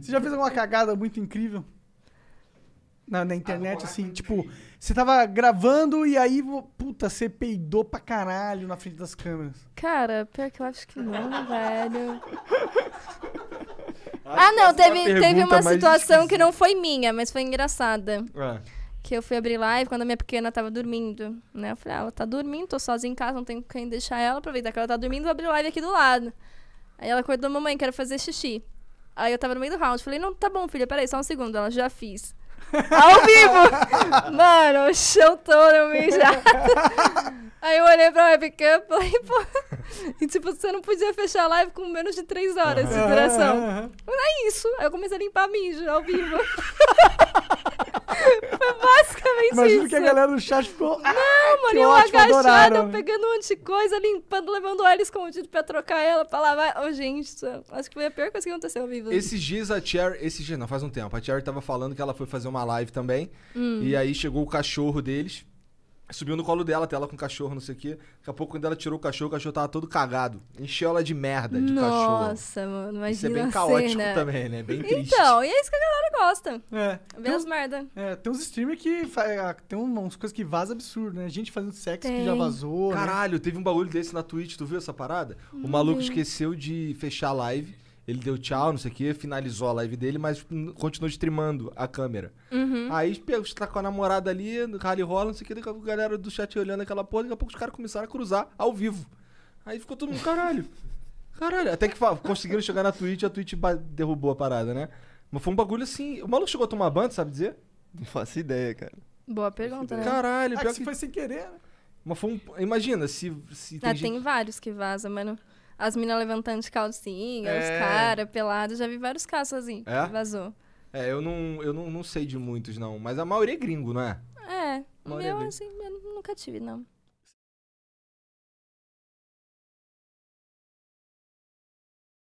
Você já fez alguma cagada muito incrível? Na, na internet, Agora, ah, assim, tipo, você tava gravando e aí, puta, você peidou pra caralho na frente das câmeras. Cara, pior que eu acho que não, velho. Ah, não, é teve, teve uma situação que não foi minha, mas foi engraçada. É. Que eu fui abrir live quando a minha pequena tava dormindo, né? Eu falei, ah, ela tá dormindo, tô sozinha em casa, não tenho quem deixar ela. Aproveitar que ela tá dormindo, vou abrir live aqui do lado. Aí ela acordou, mamãe, quero fazer xixi. Aí eu tava no meio do round. Falei, não, tá bom, filha, peraí, só um segundo. Ela já fiz. Ao vivo! Mano, o chão todo mijado. Aí eu olhei pra webcam e falei, pô. E tipo, você não podia fechar a live com menos de três horas de duração. Não é isso. Aí eu comecei a limpar mijo ao vivo. Imagino isso. que a galera do chat ficou. Ah, não, mano, eu agachada, pegando um monte de coisa, limpando, levando óleo escondido pra trocar ela, pra lavar. Oh, gente, acho que foi a pior coisa que aconteceu ao vivo. Esses dias a Cherry. Esses dias, não, faz um tempo. A Cherry tava falando que ela foi fazer uma live também. Hum. E aí chegou o cachorro deles. Subiu no colo dela, até ela com o cachorro, não sei o quê. Daqui a pouco, quando ela tirou o cachorro, o cachorro tava todo cagado. Encheu ela de merda de Nossa, cachorro. Nossa, mano, imagina Isso é bem caótico cena. também, né? Bem triste. Então, e é isso que a galera gosta. É. Vê as merda. É, tem uns streamers que ah, tem umas coisas que vazam absurdo, né? Gente fazendo sexo tem. que já vazou. Né? Caralho, né? teve um bagulho desse na Twitch, tu viu essa parada? Hum. O maluco esqueceu de fechar a live ele deu tchau, não sei o quê, finalizou a live dele, mas tipo, continuou streamando a câmera. Uhum. Aí tipo, tá com a namorada ali, rally rola, não sei o quê, daqui a pouco a galera do chat olhando aquela porra, daqui a pouco os caras começaram a cruzar ao vivo. Aí ficou todo mundo, caralho. Caralho, até que conseguiram chegar na Twitch, a Twitch derrubou a parada, né? Mas foi um bagulho assim. O maluco chegou a tomar banho, sabe dizer? Não faço ideia, cara. Boa pergunta, né? Caralho, ah, pior que... foi sem querer, né? Mas foi um... Imagina, se. se é, tem, gente... vários que vazam, mano as meninas levantando de calcinha, é... os caras pelados. Já vi vários casos assim é? vazou. É, eu não, eu não, não sei de muitos, não. Mas a maioria é gringo, não é? É. é meu, assim, eu nunca tive, não.